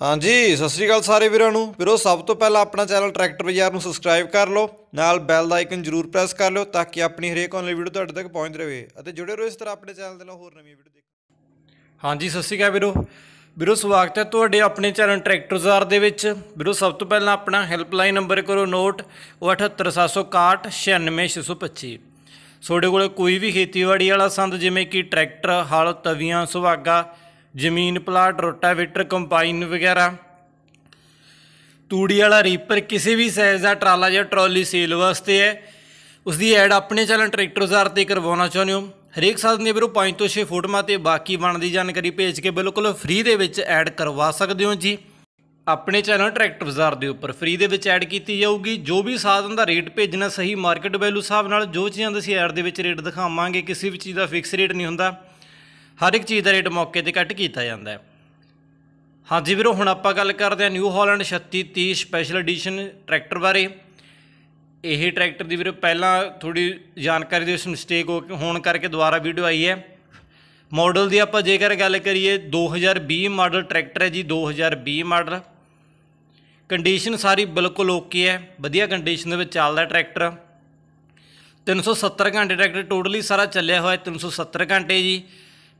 ਹਾਂਜੀ ਸਤਿ ਸ੍ਰੀ ਅਕਾਲ ਸਾਰੇ ਵੀਰਾਂ ਨੂੰ ਵੀਰੋ ਸਭ ਤੋਂ ਪਹਿਲਾਂ ਆਪਣਾ ਚੈਨਲ ਟਰੈਕਟਰ ਬਾਜ਼ਾਰ ਨੂੰ ਸਬਸਕ੍ਰਾਈਬ ਕਰ ਲਓ ਨਾਲ ਬੈਲ ਦਾ ਆਈਕਨ ਜ਼ਰੂਰ ਪ੍ਰੈਸ ਕਰ ਲਓ ਤਾਂ ਕਿ ਆਪਣੀ ਹਰੇਕ ਆਨਲਾਈਨ ਵੀਡੀਓ ਤੁਹਾਡੇ ਤੱਕ ਪਹੁੰਚ ਰਹੇ ਅਤੇ ਜੁੜੇ ਰਹੋ ਇਸ ਤਰ੍ਹਾਂ ਆਪਣੇ ਚੈਨਲ ਦੇ ਨਾਲ ਹੋਰ ਨਵੀਆਂ ਵੀਡੀਓ ਦੇਖੋ ਹਾਂਜੀ ਸਤਿ ਸ੍ਰੀ ਅਕਾਲ ਵੀਰੋ ਵੀਰੋ ਸਵਾਗਤ ਹੈ ਤੁਹਾਡੇ ਆਪਣੇ ਚੈਨਲ ਟਰੈਕਟਰ ਬਾਜ਼ਾਰ ਦੇ ਵਿੱਚ ਵੀਰੋ ਸਭ ਤੋਂ ਪਹਿਲਾਂ ਆਪਣਾ ਹੈਲਪਲਾਈਨ ਨੰਬਰ ਕਰੋ ਨੋਟ 7871696625 ਤੁਹਾਡੇ ਕੋਲ ਕੋਈ ਵੀ ਖੇਤੀਬਾੜੀ ਵਾਲਾ ਸੰਦ ਜਿਵੇਂ ਕਿ ਟਰੈਕਟਰ ਹਲ ਤਵੀਆਂ ਸੁਹਾਗਾ ਜ਼ਮੀਨ ਪਲਾਟ ਰੋਟਾਵੇਟਰ ਕੰਪਾਈਨ ਵਗੈਰਾ ਤੂੜੀ ਵਾਲਾ ਰੀਪਰ ਕਿਸੇ ਵੀ ਸਾਈਜ਼ ਦਾ ਟਰਾਲਾ ਜਾਂ ਟਰਾਲੀ ਸੇਲ ਵਾਸਤੇ ਹੈ ਉਸ ਦੀ ਐਡ ਆਪਣੇ ਚੈਨਲ ਟਰੈਕਟਰ ਬਾਜ਼ਾਰ ਤੇ ਕਰਵਾਉਣਾ ਚਾਹੁੰਦੇ ਹੋ ਹਰੇਕ ਸਾਲ ਦੇ ਵੀਰੋ 5 ਤੋਂ 6 ਫੋਟੋਆਂ ਤੇ ਬਾਕੀ ਬਣਦੀ ਜਾਣਕਾਰੀ ਭੇਜ ਕੇ ਬਿਲਕੁਲ ਫ੍ਰੀ ਦੇ ਵਿੱਚ ਐਡ ਕਰਵਾ ਸਕਦੇ ਹੋ ਜੀ ਆਪਣੇ ਚੈਨਲ ਟਰੈਕਟਰ ਬਾਜ਼ਾਰ ਦੇ ਉੱਪਰ ਫ੍ਰੀ ਦੇ ਵਿੱਚ ਐਡ ਕੀਤੀ ਜਾਊਗੀ ਜੋ ਵੀ ਸਾਧਨ ਦਾ ਰੇਟ ਭੇਜਣਾ ਸਹੀ ਮਾਰਕੀਟ ਵੈਲਿਊ ਹਿਸਾਬ ਨਾਲ ਜੋ ਚੀਜ਼ਾਂ ਦੇ ਅਸੀਂ ਐਡ ਦੇ ਵਿੱਚ ਰੇਟ ਦਿਖਾਵਾਂਗੇ ਕਿਸੇ ਵੀ ਚੀਜ਼ ਦਾ ਫਿਕਸ ਰੇਟ ਨਹੀਂ ਹੁੰਦਾ ਹਰ ਇੱਕ ਚੀਜ਼ ਦਾ ਰੇਟ ਮੌਕੇ ਤੇ ਕੱਟ ਕੀਤਾ ਜਾਂਦਾ ਹੈ ਹਾਂਜੀ ਵੀਰੋ ਹੁਣ ਆਪਾਂ ਗੱਲ ਕਰਦੇ ਹਾਂ New Holland 3630 special edition tractor ਬਾਰੇ ਇਹ ਟਰੈਕਟਰ ਦੀ ਵੀਰੋ ਪਹਿਲਾਂ ਥੋੜੀ ਜਾਣਕਾਰੀ ਦੇ ਵਿੱਚ ਮਿਸਟੇਕ ਹੋਣ ਕਰਕੇ ਦੁਬਾਰਾ ਵੀਡੀਓ ਆਈ ਹੈ ਮਾਡਲ ਦੀ ਆਪਾਂ ਜੇਕਰ ਗੱਲ ਕਰੀਏ 2020 ਮਾਡਲ ਟਰੈਕਟਰ ਹੈ ਜੀ 2020 ਮਾਡਲ ਕੰਡੀਸ਼ਨ ਸਾਰੀ ਬਿਲਕੁਲ ਓਕੇ ਹੈ ਵਧੀਆ ਕੰਡੀਸ਼ਨ ਦੇ ਵਿੱਚ ਚੱਲਦਾ ਟਰੈਕਟਰ 370 ਘੰਟੇ ਟਰੈਕਟਰ ਟੋਟਲੀ ਸਾਰਾ ਚੱਲਿਆ ਹੋਇਆ 370 ਘੰਟੇ ਜੀ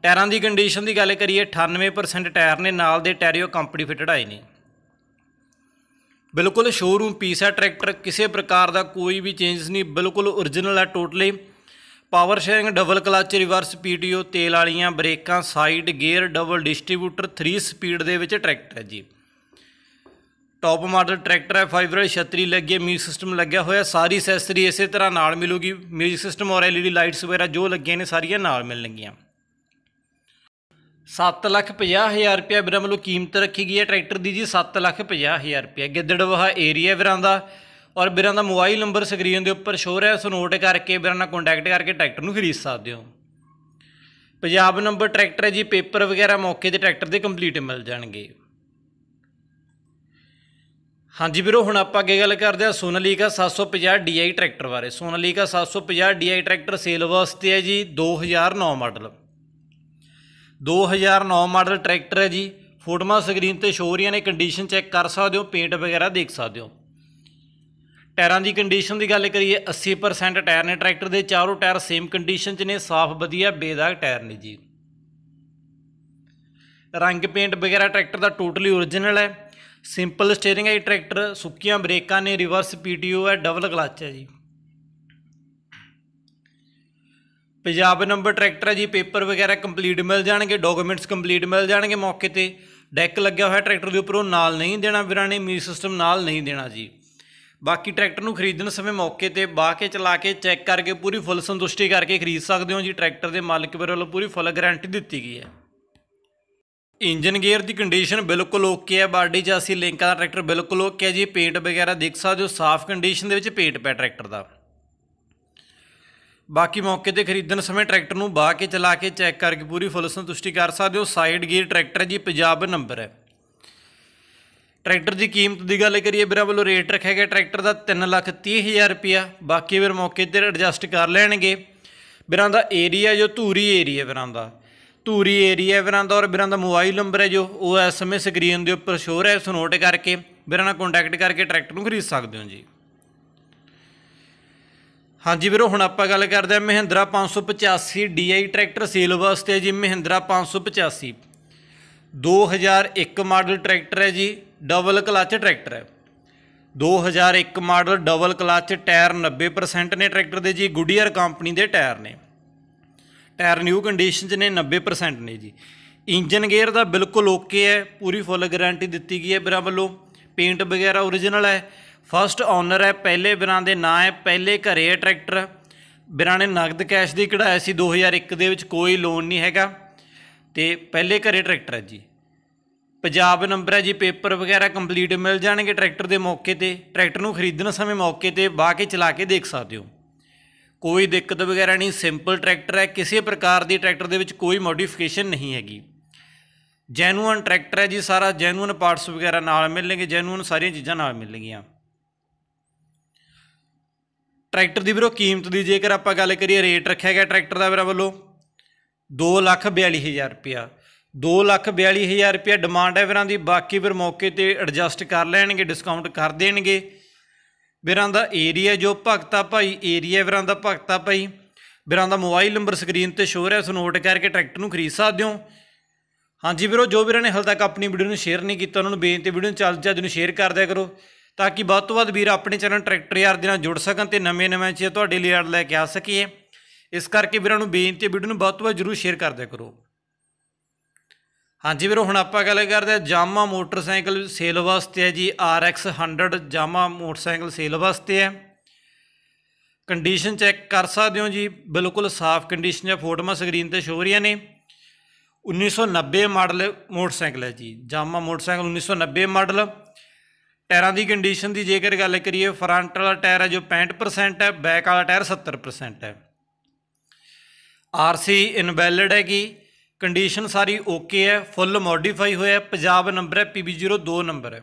ਟਾਇਰਾਂ ਦੀ ਕੰਡੀਸ਼ਨ ਦੀ ਗੱਲ ਕਰੀਏ 98% ਟਾਇਰ ਨੇ ਨਾਲ ਦੇ ਟੈਰੀਓ ਕੰਪਨੀ ਫਿਟਡ ਆਏ ਨੇ ਬਿਲਕੁਲ ਸ਼ੋਰੂਮ ਪੀਸ ਹੈ ਟਰੈਕਟਰ ਕਿਸੇ ਪ੍ਰਕਾਰ ਦਾ ਕੋਈ ਵੀ ਚੇਂਜਸ ਨਹੀਂ ਬਿਲਕੁਲ origignal ਹੈ totally power sharing double clutch reverse PTO ਤੇਲ ਵਾਲੀਆਂ ਬ੍ਰੇਕਾਂ side gear double distributor 3 speed ਦੇ ਵਿੱਚ ਟਰੈਕਟਰ ਹੈ ਜੀ ਟੌਪ ਮਾਡਲ ਟਰੈਕਟਰ ਹੈ ਫਾਈਬਰਲ ਛਤਰੀ ਲੱਗੀ ਹੈ ਮਿਊਜ਼ਿਕ ਸਿਸਟਮ ਲੱਗਿਆ ਹੋਇਆ ਸਾਰੀ ਅਸੈਸਰੀ ਇਸੇ ਤਰ੍ਹਾਂ ਨਾਲ ਮਿਲੂਗੀ ਮਿਊਜ਼ਿਕ ਸਿਸਟਮ ਔਰ ਐਲਈਡੀ ਲਾਈਟਸ ਵਗੈਰਾ ਜੋ ਲੱਗੀਆਂ ਨੇ ਸਾਰੀਆਂ ਨਾਲ ਮਿਲਣਗੀਆਂ 7 ਲੱਖ 50 ਹਜ਼ਾਰ ਰੁਪਏ ਵੀਰਾਂ ਨੂੰ ਕੀਮਤ ਰੱਖੀ ਗਈ ਹੈ ਟਰੈਕਟਰ ਦੀ ਜੀ 7 ਲੱਖ 50 ਹਜ਼ਾਰ ਰੁਪਏ ਗਿੱਦੜਵਾਹ ਏਰੀਆ ਵਿਰਾਂ ਦਾ ਔਰ ਵਿਰਾਂ ਦਾ ਮੋਬਾਈਲ ਨੰਬਰ ਸਕਰੀਨ ਦੇ ਉੱਪਰ ਸ਼ੋਅ ਰਿਹਾ ਨੂੰ ਨੋਟ ਕਰਕੇ ਵਿਰਾਂ ਨਾਲ ਕੰਟੈਕਟ ਕਰਕੇ ਟਰੈਕਟਰ ਨੂੰ ਖਰੀਦ ਸਕਦੇ ਹੋ ਪੰਜਾਬ ਨੰਬਰ ਟਰੈਕਟਰ ਹੈ ਜੀ ਪੇਪਰ ਵਗੈਰਾ ਮੌਕੇ ਤੇ ਟਰੈਕਟਰ ਦੇ ਕੰਪਲੀਟ ਮਿਲ ਜਾਣਗੇ ਹਾਂਜੀ ਵੀਰੋ ਹੁਣ ਆਪਾਂ ਅੱਗੇ ਗੱਲ ਕਰਦੇ ਆ ਸੋਨਾਲੀਕਾ 750 DI ਟਰੈਕਟਰ ਬਾਰੇ ਸੋਨਾਲੀਕਾ 750 DI ਟਰੈਕਟਰ ਸੇਲ ਵਾਸਤੇ ਹੈ ਜੀ 2009 ਮਾਡਲ 2009 ਮਾਡਲ ਟਰੈਕਟਰ ਹੈ ਜੀ ਫੋਟੋਆਂ ਸਕਰੀਨ ਤੇ ਸ਼ੋ ਰਹੀਆਂ ਨੇ ਕੰਡੀਸ਼ਨ ਚੈੱਕ ਕਰ ਸਕਦੇ ਹੋ ਪੇਂਟ ਵਗੈਰਾ ਦੇਖ ਸਕਦੇ ਹੋ ਟਾਇਰਾਂ ਦੀ ਕੰਡੀਸ਼ਨ ਦੀ ਗੱਲ ਕਰੀਏ 80% ਟਾਇਰ ਨੇ ਟਰੈਕਟਰ ਦੇ ਚਾਰੋਂ ਟਾਇਰ ਸੇਮ ਕੰਡੀਸ਼ਨ 'ਚ ਨੇ ਸਾਫ਼ ਵਧੀਆ ਬੇਦਾਗ ਟਾਇਰ ਨੇ ਜੀ ਰੰਗ ਪੇਂਟ ਵਗੈਰਾ ਟਰੈਕਟਰ ਦਾ ਟੋਟਲੀ origignal ਹੈ ਸਿੰਪਲ ਸਟੀering ਹੈ ਟਰੈਕਟਰ ਸੁੱਕੀਆਂ ਬ੍ਰੇਕਾਂ ਨੇ ਰਿਵਰਸ ਪੀਟੀਓ ਹੈ ਡਬਲ ਕਲਚ ਹੈ ਜੀ ਪੰਜਾਬ ਨੰਬਰ ਟਰੈਕਟਰ ਹੈ ਜੀ ਪੇਪਰ ਵਗੈਰਾ ਕੰਪਲੀਟ ਮਿਲ ਜਾਣਗੇ ਡਾਕੂਮੈਂਟਸ ਕੰਪਲੀਟ ਮਿਲ ਜਾਣਗੇ ਮੌਕੇ ਤੇ ਡੈਕ ਲੱਗਿਆ ਹੋਇਆ ਟਰੈਕਟਰ ਦੇ ਉੱਪਰ ਉਹ ਨਾਲ ਨਹੀਂ ਦੇਣਾ ਵੀਰਾਂ ਨੇ ਮੀਟਰ ਸਿਸਟਮ ਨਾਲ ਨਹੀਂ ਦੇਣਾ ਜੀ ਬਾਕੀ ਟਰੈਕਟਰ ਨੂੰ ਖਰੀਦਣ ਸਮੇਂ ਮੌਕੇ ਤੇ ਬਾਹ ਕੇ ਚਲਾ ਕੇ ਚੈੱਕ ਕਰਕੇ ਪੂਰੀ ਫੁੱਲ ਸੰਤੁਸ਼ਟੀ ਕਰਕੇ ਖਰੀਦ ਸਕਦੇ ਹੋ ਜੀ ਟਰੈਕਟਰ ਦੇ ਮਾਲਕ ਵੱਲੋਂ ਪੂਰੀ ਫੁੱਲ ਗਾਰੰਟੀ ਦਿੱਤੀ ਗਈ ਹੈ ਇੰਜਨ ਗੇਅਰ ਦੀ ਕੰਡੀਸ਼ਨ ਬਿਲਕੁਲ ਓਕੇ ਹੈ ਬਾਡੀ 'ਚ ਅਸੀਂ ਲਿੰਕਾਂ ਦਾ ਟਰੈਕਟਰ ਬਿਲਕੁਲ ਓਕੇ ਹੈ ਜੀ ਪੇਂਟ ਵਗੈਰਾ ਦੇਖ ਸਕਦੇ ਹੋ ਸਾਫ਼ ਕੰਡੀਸ਼ਨ ਦੇ ਵਿੱਚ ਪੇਂਟ ਪਿਆ ਟਰੈਕਟਰ ਦਾ ਬਾਕੀ ਮੌਕੇ ਤੇ ਖਰੀਦਣ ਸਮੇਂ ਟਰੈਕਟਰ ਨੂੰ ਬਾਹ ਕੇ ਚਲਾ ਕੇ ਚੈੱਕ ਕਰਕੇ ਪੂਰੀ ਫੁੱਲ ਸੰਤੁਸ਼ਟੀ ਕਰ ਸਕਦੇ ਹੋ ਸਾਈਡ ਗੀਅਰ ਟਰੈਕਟਰ ਜੀ ਪੰਜਾਬ ਨੰਬਰ ਹੈ ਟਰੈਕਟਰ ਦੀ ਕੀਮਤ ਦੀ ਗੱਲ ਕਰੀਏ ਵੀਰਾਂ ਵੱਲੋਂ ਰੇਟ ਰੱਖਿਆ ਗਿਆ ਟਰੈਕਟਰ ਦਾ 330000 ਰੁਪਿਆ ਬਾਕੀ ਵੀਰ ਮੌਕੇ ਤੇ ਐਡਜਸਟ ਕਰ ਲੈਣਗੇ ਵੀਰਾਂ ਦਾ ਏਰੀਆ ਜੋ ਧੂਰੀ ਏਰੀਆ ਵੀਰਾਂ ਦਾ ਧੂਰੀ ਏਰੀਆ ਵੀਰਾਂ ਦਾ ਔਰ ਵੀਰਾਂ ਦਾ ਮੋਬਾਈਲ ਨੰਬਰ ਹੈ ਜੋ ਉਹ ਐਸਐਮਐਸ ਸਕਰੀਨ ਦੇ ਉੱਪਰ ਸ਼ੋਅ ਹੈ ਉਸ ਨੋਟ ਕਰਕੇ ਵੀਰਾਂ ਨਾਲ ਕੰਟੈਕਟ ਕਰਕੇ ਟਰੈਕਟਰ ਨੂੰ ਖਰੀਦ ਸਕਦੇ ਹੋ ਜੀ ਹਾਂਜੀ ਵੀਰੋ ਹੁਣ ਆਪਾਂ ਗੱਲ ਕਰਦੇ ਆ ਮਹਿੰਦਰਾ 585 DI ਟਰੈਕਟਰ ਸੇਲ ਵਾਸਤੇ ਜੀ ਮਹਿੰਦਰਾ 585 2001 ਮਾਡਲ ਟਰੈਕਟਰ ਹੈ ਜੀ ਡਬਲ ਕਲਚ ਟਰੈਕਟਰ ਹੈ 2001 ਮਾਡਲ ਡਬਲ ਕਲਚ ਟਾਇਰ 90% ਨੇ ਟਰੈਕਟਰ ਦੇ ਜੀ ਗੁੱਡੀਅਰ ਕੰਪਨੀ ਦੇ ਟਾਇਰ ਨੇ ਟਾਇਰ ਨਿਊ ਕੰਡੀਸ਼ਨ 'ਚ ਨੇ 90% ਨੇ ਜੀ ਇੰਜਨ ਗੇਅਰ ਦਾ ਬਿਲਕੁਲ ਓਕੇ ਹੈ ਪੂਰੀ ਫੁੱਲ ਗਾਰੰਟੀ ਦਿੱਤੀ ਗਈ ਹੈ ਬਰਾ ਵੱਲੋਂ ਪੇਂਟ ਵਗੈਰਾ origignal ਹੈ ਫਰਸਟ ਓਨਰ ਹੈ ਪਹਿਲੇ ਬਿਰਾਂ ਦੇ ਨਾਂ ਹੈ ਪਹਿਲੇ ਘਰੇ ਹੈ ਟਰੈਕਟਰ ਬਿਰਾਂ ਨੇ ਨਗਦ ਕੈਸ਼ ਦੀ ਕਢਾਇਆ ਸੀ 2001 ਦੇ ਵਿੱਚ ਕੋਈ ਲੋਨ ਨਹੀਂ ਹੈਗਾ ਤੇ ਪਹਿਲੇ ਘਰੇ ਟਰੈਕਟਰ ਹੈ ਜੀ ਪੰਜਾਬ ਨੰਬਰ ਹੈ ਜੀ ਪੇਪਰ ਵਗੈਰਾ ਕੰਪਲੀਟ ਮਿਲ ਜਾਣਗੇ ਟਰੈਕਟਰ ਦੇ ਮੌਕੇ ਤੇ ਟਰੈਕਟਰ ਨੂੰ ਖਰੀਦਣ ਸਮੇਂ ਮੌਕੇ ਤੇ ਬਾ ਕੇ ਚਲਾ ਕੇ ਦੇਖ ਸਕਦੇ ਹੋ ਕੋਈ ਦਿੱਕਤ ਵਗੈਰਾ ਨਹੀਂ ਸਿੰਪਲ ਟਰੈਕਟਰ ਹੈ ਕਿਸੇ ਪ੍ਰਕਾਰ ਦੀ ਟਰੈਕਟਰ ਦੇ ਵਿੱਚ ਕੋਈ ਮੋਡੀਫਿਕੇਸ਼ਨ ਨਹੀਂ ਹੈਗੀ ਜੈਨੂਨ ਟਰੈਕਟਰ ਹੈ ਜੀ ਸਾਰਾ ਜੈਨੂਨ ਪਾਰਟਸ ਵਗੈਰਾ ਨਾਲ ਮਿਲਣਗੇ ਜੈਨੂਨ ਸਾਰੀਆਂ ਚੀਜ਼ਾਂ ਨਾਲ ਮਿਲਣਗੀਆਂ ਟਰੈਕਟਰ ਦੀ ਵੀਰੋ ਕੀਮਤ ਦੀ ਜੇਕਰ ਆਪਾਂ ਗੱਲ ਕਰੀਏ ਰੇਟ ਰੱਖਿਆ ਗਿਆ ਟਰੈਕਟਰ ਦਾ ਵੀਰਾਂ ਵੱਲੋਂ 242000 ਰੁਪਿਆ 242000 ਰੁਪਿਆ ਡਿਮਾਂਡ ਹੈ ਵੀਰਾਂ ਦੀ ਬਾਕੀ ਵੀਰ ਮੌਕੇ ਤੇ ਐਡਜਸਟ ਕਰ ਲੈਣਗੇ ਡਿਸਕਾਊਂਟ ਕਰ ਦੇਣਗੇ ਵੀਰਾਂ ਦਾ ਏਰੀਆ ਜੋ ਭਗਤਾ ਭਾਈ ਏਰੀਆ ਵੀਰਾਂ ਦਾ ਭਗਤਾ ਭਾਈ ਵੀਰਾਂ ਦਾ ਮੋਬਾਈਲ ਨੰਬਰ ਸਕਰੀਨ ਤੇ ਸ਼ੋਅ ਰਿਹਾ ਸੋ ਨੋਟ ਕਰਕੇ ਟਰੈਕਟਰ ਨੂੰ ਖਰੀਦ ਸਕਦੇ ਹੋ ਹਾਂਜੀ ਵੀਰੋ ਜੋ ਵੀਰਾਂ ਨੇ ਹਲ ਤੱਕ ਆਪਣੀ ਵੀਡੀਓ ਨੂੰ ਸ਼ੇਅਰ ਨਹੀਂ ਕੀਤਾ ਉਹਨਾਂ ਨੂੰ ਬੇਨਤੀ ਵੀਡੀਓ ਨੂੰ ਚੱਲ ਜਾ ਨੂੰ ਸ਼ੇਅਰ ਕਰ ਦਿਆ ਕਰੋ ਤਾਂ ਕਿ ਵੱਧ ਤੋਂ ਵੱਧ ਵੀਰ ਆਪਣੇ ਚੈਨਲ ਟਰੈਕਟਰ ਯਾਰ ਦੇ ਨਾਲ ਜੁੜ ਸਕਣ ਤੇ ਨਵੇਂ-ਨਵੇਂ ਚੀਜ਼ ਤੁਹਾਡੇ ਲਈ ਆੜ ਲੈ ਕੇ ਆ ਸਕੀਏ ਇਸ ਕਰਕੇ ਵੀਰਾਂ ਨੂੰ ਬੇਨਤੀ ਹੈ ਵੀਡੀਓ ਨੂੰ ਵੱਧ ਤੋਂ ਵੱਧ ਜਰੂਰ ਸ਼ੇਅਰ ਦਿਆ ਕਰੋ ਹਾਂਜੀ ਵੀਰੋ ਹੁਣ ਆਪਾਂ ਗੱਲ ਕਰਦੇ ਆ ਜਾਮਾ ਮੋਟਰਸਾਈਕਲ ਸੇਲ ਵਾਸਤੇ ਹੈ ਜੀ RX 100 ਜਾਮਾ ਮੋਟਰਸਾਈਕਲ ਸੇਲ ਵਾਸਤੇ ਹੈ ਕੰਡੀਸ਼ਨ ਚੈੱਕ ਕਰ ਸਕਦੇ ਹੋ ਜੀ ਬਿਲਕੁਲ ਸਾਫ਼ ਕੰਡੀਸ਼ਨ ਹੈ ਫੋਟੋਆਂ ਸਕਰੀਨ ਤੇ ਸ਼ੋ ਰਹੀਆਂ ਨੇ 1990 ਮਾਡਲ ਮੋਟਰਸਾਈਕਲ ਹੈ ਜੀ ਜਾਮਾ ਮੋਟਰਸਾਈਕਲ 1990 ਮਾਡਲ ਟਾਇਰਾਂ ਦੀ ਕੰਡੀਸ਼ਨ ਦੀ ਜੇਕਰ ਗੱਲ ਕਰੀਏ ਫਰੰਟ ਵਾਲਾ ਟਾਇਰ ਹੈ ਜੋ 65% ਹੈ ਬੈਕ ਵਾਲਾ ਟਾਇਰ 70% ਹੈ ਆਰਸੀ ਇਨਵੈਲਿਡ ਹੈਗੀ ਕੰਡੀਸ਼ਨ ਸਾਰੀ ਓਕੇ ਹੈ ਫੁੱਲ ਮੋਡੀਫਾਈ ਹੋਇਆ ਪੰਜਾਬ ਨੰਬਰ ਹੈ ਪੀਬੀ02 ਨੰਬਰ ਹੈ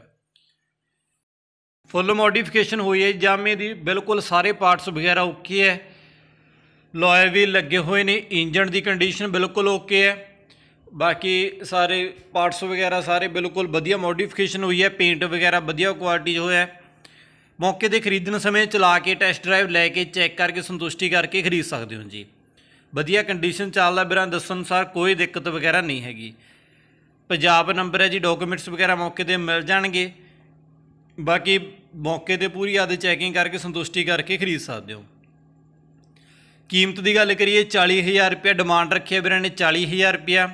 ਫੁੱਲ ਮੋਡੀਫਿਕੇਸ਼ਨ ਹੋਈ ਹੈ ਜਾਮੇ ਦੀ ਬਿਲਕੁਲ ਸਾਰੇ ਪਾਰਟਸ ਵਗੈਰਾ ਓਕੇ ਹੈ ਲੋਏ ਵੀ ਲੱਗੇ ਹੋਏ ਨੇ ਇੰਜਨ ਦੀ ਕੰਡੀਸ਼ਨ ਬਿਲਕੁਲ ਓਕੇ ਹੈ ਬਾਕੀ ਸਾਰੇ ਪਾਰਟਸ ਵਗੈਰਾ ਸਾਰੇ ਬਿਲਕੁਲ ਵਧੀਆ ਮੋਡੀਫਿਕੇਸ਼ਨ ਹੋਈ ਹੈ ਪੇਂਟ ਵਗੈਰਾ ਵਧੀਆ ਕੁਆਲਿਟੀ ਹੋਇਆ ਮੌਕੇ ਤੇ ਖਰੀਦਣ ਸਮੇਂ ਚਲਾ ਕੇ ਟੈਸਟ ਡਰਾਈਵ ਲੈ ਕੇ ਚੈੱਕ ਕਰਕੇ ਸੰਤੁਸ਼ਟੀ ਕਰਕੇ ਖਰੀਦ ਸਕਦੇ ਹੋ ਜੀ ਵਧੀਆ ਕੰਡੀਸ਼ਨ ਚੱਲਦਾ ਬਿਰਾਂ ਦੱਸਣ ਅਨੁਸਾਰ ਕੋਈ ਦਿੱਕਤ ਵਗੈਰਾ ਨਹੀਂ ਹੈਗੀ ਪੰਜਾਬ ਨੰਬਰ ਹੈ ਜੀ ਡਾਕੂਮੈਂਟਸ ਵਗੈਰਾ ਮੌਕੇ ਤੇ ਮਿਲ ਜਾਣਗੇ ਬਾਕੀ ਮੌਕੇ ਤੇ ਪੂਰੀ ਆਦ ਚੈਕਿੰਗ ਕਰਕੇ ਸੰਤੁਸ਼ਟੀ ਕਰਕੇ ਖਰੀਦ ਸਕਦੇ ਹੋ ਕੀਮਤ ਦੀ ਗੱਲ ਕਰੀਏ 40000 ਰੁਪਏ ਡਿਮਾਂਡ ਰੱਖਿਆ ਵੀਰਾਂ ਨੇ 40000 ਰੁਪਿਆ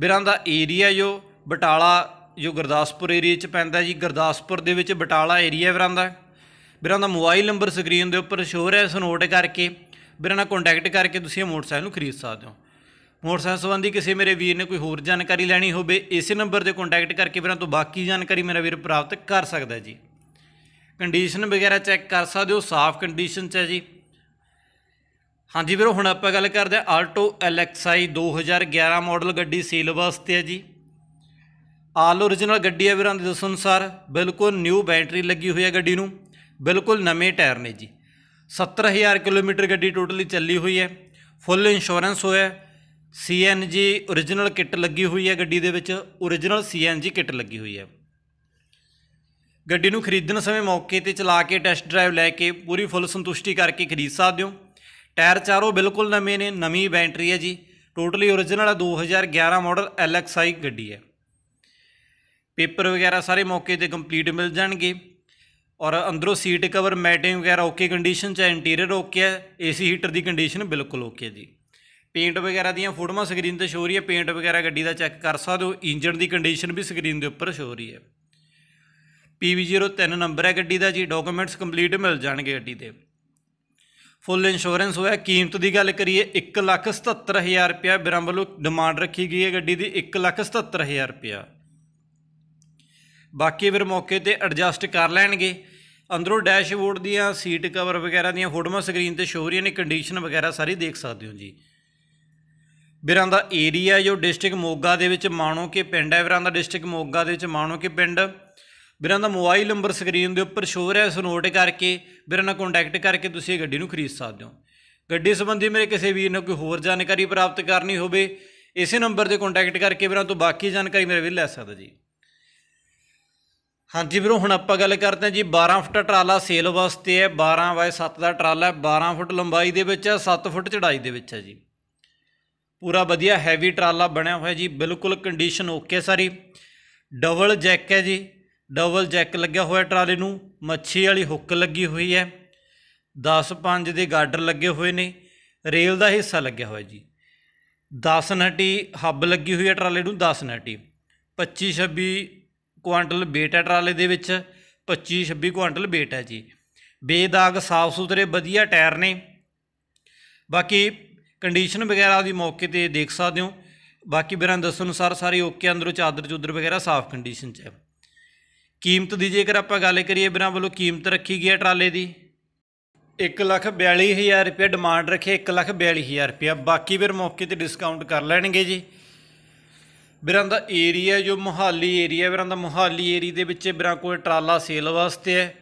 ਬਿਰਾਂ ਦਾ ਏਰੀਆ ਜੋ ਬਟਾਲਾ ਜੋ ਗੁਰਦਾਸਪੁਰ ਏਰੀਆ 'ਚ ਪੈਂਦਾ ਜੀ ਗੁਰਦਾਸਪੁਰ ਦੇ ਵਿੱਚ ਬਟਾਲਾ ਏਰੀਆ ਬਿਰਾਂ ਦਾ ਬਿਰਾਂ ਦਾ ਮੋਬਾਈਲ ਨੰਬਰ ਸਕਰੀਨ ਦੇ ਉੱਪਰ ਸ਼ੋਅ ਰਿਹਾ ਇਸ ਨੋਟ ਕਰਕੇ ਬਿਰਾਂ ਨਾਲ ਕੰਟੈਕਟ ਕਰਕੇ ਤੁਸੀਂ ਇਹ ਮੋਟਰਸਾਈਕਲ ਨੂੰ ਖਰੀਦ ਸਕਦੇ ਹੋ ਮੋਟਰਸਾਈਕਲ ਸੰਬੰਧੀ ਕਿਸੇ ਮੇਰੇ ਵੀਰ ਨੇ ਕੋਈ ਹੋਰ ਜਾਣਕਾਰੀ ਲੈਣੀ ਹੋਵੇ ਇਸੇ ਨੰਬਰ ਤੇ ਕੰਟੈਕਟ ਕਰਕੇ ਬਿਰਾਂ ਤੋਂ ਬਾਕੀ ਜਾਣਕਾਰੀ ਮੇਰਾ ਵੀਰ ਪ੍ਰਾਪਤ ਕਰ ਸਕਦਾ ਜੀ ਕੰਡੀਸ਼ਨ ਵਗੈਰਾ ਚੈੱਕ ਕਰ ਸਕਦੇ ਹੋ ਸਾਫ਼ ਕੰਡੀਸ਼ਨ 'ਚ ਹੈ ਜੀ ਹਾਂਜੀ ਵੀਰੋ ਹੁਣ ਆਪਾਂ ਗੱਲ ਕਰਦੇ ਆ ਆਲਟੋ ਐਲਐਕਸਆਈ 2011 ਮਾਡਲ ਗੱਡੀ ਸੇਲ ਵਾਸਤੇ ਹੈ ਜੀ ਆਲ origignal ਗੱਡੀ ਹੈ ਵੀਰਾਂ ਦੇ ਦੱਸਣ ਅਨੁਸਾਰ ਬਿਲਕੁਲ ਨਿਊ ਬੈਟਰੀ ਲੱਗੀ ਹੋਈ ਹੈ ਗੱਡੀ ਨੂੰ ਬਿਲਕੁਲ ਨਵੇਂ ਟਾਇਰ ਨੇ ਜੀ 70000 ਕਿਲੋਮੀਟਰ ਗੱਡੀ ਟੋਟਲੀ ਚੱਲੀ ਹੋਈ ਹੈ ਫੁੱਲ ਇੰਸ਼ੋਰੈਂਸ ਹੋਇਆ ਸੀਐਨਜੀ origignal ਕਿੱਟ ਲੱਗੀ ਹੋਈ ਹੈ ਗੱਡੀ ਦੇ ਵਿੱਚ origignal ਸੀਐਨਜੀ ਕਿੱਟ ਲੱਗੀ ਹੋਈ ਹੈ ਗੱਡੀ ਨੂੰ ਖਰੀਦਣ ਸਮੇਂ ਮੌਕੇ ਤੇ ਚਲਾ ਕੇ ਟੈਸਟ ਡਰਾਈਵ ਲੈ ਕੇ ਪੂਰੀ ਫੁੱਲ ਸੰਤੁਸ਼ਟੀ ਕਰਕੇ ਖਰੀਦ ਸਕਦੇ ਹੋ ਟਾਇਰ ਚਾਰੋਂ ਬਿਲਕੁਲ ਨਵੇਂ ਨੇ ਨਵੀਂ ਬੈਟਰੀ ਹੈ ਜੀ ਟੋਟਲੀ origignal ਹੈ 2011 ਮਾਡਲ LXI ਗੱਡੀ ਹੈ ਪੇਪਰ ਵਗੈਰਾ ਸਾਰੇ ਮੌਕੇ ਤੇ ਕੰਪਲੀਟ ਮਿਲ ਜਾਣਗੇ ਔਰ ਅੰਦਰੋਂ ਸੀਟ ਕਵਰ ਮੈਟਿੰਗ ਵਗੈਰਾ ਓਕੇ ਕੰਡੀਸ਼ਨ ਚ ਹੈ ਇੰਟੀਰੀਅਰ ਓਕੇ ਹੈ ਏਸੀ ਹੀਟਰ ਦੀ ਕੰਡੀਸ਼ਨ ਬਿਲਕੁਲ ਓਕੇ ਹੈ ਜੀ ਪੇਂਟ ਵਗੈਰਾ ਦੀਆਂ ਫੋਟੋਆਂ ਸਕਰੀਨ ਤੇ ਸ਼ੋ ਰਹੀ ਹੈ ਪੇਂਟ ਵਗੈਰਾ ਗੱਡੀ ਦਾ ਚੈੱਕ ਕਰ ਸਕਦੇ ਹੋ ਇੰਜਨ ਦੀ ਕੰਡੀਸ਼ਨ ਵੀ ਸਕਰੀਨ ਦੇ ਉੱਪਰ ਸ਼ੋ ਰਹੀ ਹੈ PV03 ਨੰਬਰ ਹੈ ਗੱਡੀ ਦਾ ਜੀ ਡਾਕੂਮੈਂਟਸ ਕੰਪਲੀਟ ਮਿਲ ਜਾਣਗੇ ਗੱਡੀ ਦੇ ਫੁੱਲ ਇੰਸ਼ੋਰੈਂਸ ਹੋਇਆ ਕੀਮਤ ਦੀ ਗੱਲ ਕਰੀਏ 177000 ਰੁਪਿਆ ਬਿਰਮ ਵੱਲੋਂ ਡਿਮਾਂਡ ਰੱਖੀ ਗਈ ਹੈ ਗੱਡੀ ਦੀ 177000 ਰੁਪਿਆ ਬਾਕੀ ਫਿਰ ਮੌਕੇ ਤੇ ਐਡਜਸਟ ਕਰ ਲੈਣਗੇ ਅੰਦਰੋਂ ਡੈਸ਼ਬੋਰਡ ਦੀਆਂ ਸੀਟ ਕਵਰ ਵਗੈਰਾ ਦੀਆਂ ਫੋਟੋਆਂ ਸਕਰੀਨ ਤੇ ਸ਼ੋ ਹੋ ਰਹੀਆਂ ਨੇ ਕੰਡੀਸ਼ਨ ਵਗੈਰਾ ਸਾਰੀ ਦੇਖ ਸਕਦੇ ਹੋ ਜੀ ਬਿਰਾਂ ਦਾ ਏਰੀਆ ਜੋ ਡਿਸਟ੍ਰਿਕਟ ਮੋਗਾ ਦੇ ਵਿੱਚ ਮਾਣੋ ਕੇ ਪਿੰਡ ਹੈ ਬਿਰਾਂ ਦਾ ਡਿਸਟ੍ਰਿਕਟ ਮੋਗਾ ਦੇ ਵਿੱਚ ਮਾਣੋ ਕੇ ਪਿੰਡ ਵੀਰਾਂ ਦਾ ਮੋਬਾਈਲ ਨੰਬਰ ਸਕਰੀਨ ਦੇ ਉੱਪਰ ਸ਼ੋਅ ਰਿਹਾ ਇਸ ਨੋਟ ਕਰਕੇ ਵੀਰਾਂ ਨਾਲ ਕੰਟੈਕਟ ਕਰਕੇ ਤੁਸੀਂ ਇਹ ਗੱਡੀ ਨੂੰ ਖਰੀਦ ਸਕਦੇ ਹੋ ਗੱਡੀ ਸੰਬੰਧੀ ਮੇਰੇ ਕਿਸੇ ਵੀਰ ਨੂੰ ਕੋਈ ਹੋਰ ਜਾਣਕਾਰੀ ਪ੍ਰਾਪਤ ਕਰਨੀ ਹੋਵੇ ਇਸੇ ਨੰਬਰ ਤੇ ਕੰਟੈਕਟ ਕਰਕੇ ਵੀਰਾਂ ਤੋਂ ਬਾਕੀ ਜਾਣਕਾਰੀ ਮੇਰੇ ਵੀਰ ਲੈ ਸਕਦਾ ਜੀ ਹਾਂਜੀ ਵੀਰੋ ਹੁਣ ਆਪਾਂ ਗੱਲ ਕਰਦੇ ਹਾਂ ਜੀ 12 ਫੁੱਟ ਟਰਾਲਾ ਸੇਲ ਵਾਸਤੇ ਹੈ 12 ਬਾਏ 7 ਦਾ ਟਰਾਲਾ ਹੈ 12 ਫੁੱਟ ਲੰਬਾਈ ਦੇ ਵਿੱਚ ਹੈ 7 ਫੁੱਟ ਚੜਾਈ ਦੇ ਵਿੱਚ ਹੈ ਜੀ ਪੂਰਾ ਵਧੀਆ ਹੈਵੀ ਟਰਾਲਾ ਬਣਿਆ ਹੋਇਆ ਜੀ ਬਿਲਕੁਲ ਕੰਡੀਸ਼ਨ ਓਕੇ ਸਾਰੀ ਡਬਲ ਜੈਕ ਹੈ ਜੀ ਡਬਲ ਜੈਕ ਲੱਗਿਆ ਹੋਇਆ ਟਰਾਲੇ ਨੂੰ ਮੱਛੀ ਵਾਲੀ ਹੁੱਕ ਲੱਗੀ ਹੋਈ ਹੈ 10 5 ਦੇ ਗਾਰਡਰ ਲੱਗੇ ਹੋਏ ਨੇ ਰੇਲ ਦਾ ਹਿੱਸਾ ਲੱਗਿਆ ਹੋਇਆ ਜੀ 10 ਨਟੀ ਹੱਬ ਲੱਗੀ ਹੋਈ ਹੈ ਟਰਾਲੇ ਨੂੰ 10 ਨਟੀ 25 26 ਕੁਆਂਟਲ weight ਹੈ ਟਰਾਲੇ ਦੇ ਵਿੱਚ 25 26 ਕੁਆਂਟਲ weight ਹੈ ਜੀ ਬੇਦਾਗ ਸਾਫ ਸੁਥਰੇ ਵਧੀਆ ਟਾਇਰ ਨੇ ਬਾਕੀ ਕੰਡੀਸ਼ਨ ਵਗੈਰਾ ਦੀ ਮੌਕੇ ਤੇ ਦੇਖ ਸਕਦੇ ਹੋ ਬਾਕੀ ਬਿਰਾਂ ਦੱਸਣ ਅਨੁਸਾਰ ਸਾਰੀ ਓਕੇ ਅੰਦਰੋਂ ਚਾਦਰ ਚੁਦਰ ਵਗੈਰਾ ਸਾਫ ਕੰਡੀਸ਼ਨ 'ਚ ਹੈ ਕੀਮਤ ਦੀ ਜੇਕਰ ਆਪਾਂ ਗੱਲ ਕਰੀਏ ਬਿਨਾਂ ਵੱਲੋਂ ਕੀਮਤ ਰੱਖੀ ਗਈ ਹੈ ਟਰਾਲੇ ਦੀ 142000 ਰੁਪਏ ਡਿਮਾਂਡ ਰੱਖੇ 142000 ਰੁਪਏ ਬਾਕੀ ਫਿਰ ਮੌਕੇ ਤੇ ਡਿਸਕਾਊਂਟ ਕਰ ਲੈਣਗੇ ਜੀ ਬਿਰਾਂ ਦਾ ਏਰੀਆ ਜੋ ਮੁਹਾਲੀ ਏਰੀਆ ਬਿਰਾਂ ਦਾ ਮੁਹਾਲੀ ਏਰੀਆ ਦੇ ਵਿੱਚ ਬਿਰਾਂ ਕੋਲ ਟਰਾਲਾ ਸੇਲ ਵਾਸਤੇ ਹੈ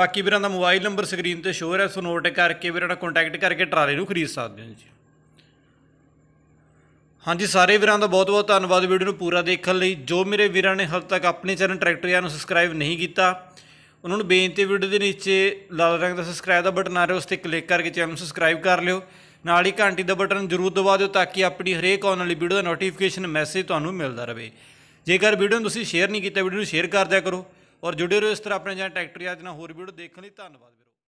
ਬਾਕੀ ਵੀਰਾਂ ਦਾ ਮੋਬਾਈਲ ਨੰਬਰ ਸਕਰੀਨ ਤੇ ਸ਼ੋਅ ਹੈ ਸੋ ਨੋਟ ਕਰਕੇ ਵੀਰਾਂ ਨਾਲ ਕੰਟੈਕਟ ਕਰਕੇ ਟਰਾਲੇ ਨੂੰ ਖਰੀਦ ਸਕਦੇ ਹੋ ਜੀ ਹਾਂਜੀ ਸਾਰੇ ਵੀਰਾਂ ਦਾ ਬਹੁਤ-ਬਹੁਤ ਧੰਨਵਾਦ ਵੀਡੀਓ ਨੂੰ ਪੂਰਾ ਦੇਖਣ ਲਈ ਜੋ ਮੇਰੇ ਵੀਰਾਂ ਨੇ ਹਾਲ ਤੱਕ ਆਪਣੇ ਚੈਨਲ ਟਰੈਕਟਰੀਆ ਨੂੰ ਸਬਸਕ੍ਰਾਈਬ ਨਹੀਂ ਕੀਤਾ ਉਹਨਾਂ ਨੂੰ ਬੇਨਤੀ ਵੀਡੀਓ ਦੇ ਨੀਚੇ ਲਾਲ ਰੰਗ ਦਾ ਸਬਸਕ੍ਰਾਈਬ ਦਾ ਬਟਨ ਆ ਰਿਹਾ ਉਸ ਤੇ ਕਲਿੱਕ ਕਰਕੇ ਚੈਨਲ ਨੂੰ ਸਬਸਕ੍ਰਾਈਬ ਕਰ ਲਿਓ ਨਾਲ ਹੀ ਘੰਟੀ ਦਾ ਬਟਨ ਜ਼ਰੂਰ ਦਬਾ ਦਿਓ ਤਾਂ ਕਿ ਆਪਣੀ ਹਰੇਕ ਆਉਣ ਵਾਲੀ ਵੀਡੀਓ ਦਾ ਨੋਟੀਫਿਕੇਸ਼ਨ ਮੈਸੇਜ ਤੁਹਾਨੂੰ ਮਿਲਦਾ ਰਹੇ ਜੇਕਰ ਵੀਡੀਓ ਨੂੰ ਤੁਸੀਂ ਸ਼ੇਅਰ ਨਹੀਂ ਕੀਤਾ ਵੀਡੀਓ ਨੂੰ ਸ਼ੇਅਰ ਕਰ ਦਿਆ ਕਰੋ ਔਰ ਜੁੜੇ ਰਹੋ ਇਸ ਤਰ੍ਹਾਂ ਆਪਣੇ ਜਨ ਟਰੈਕਟਰੀਆ ਦੇ ਨਾਲ ਹੋਰ ਵੀਡੀਓ ਦੇਖਣ ਲਈ ਧੰਨਵਾਦ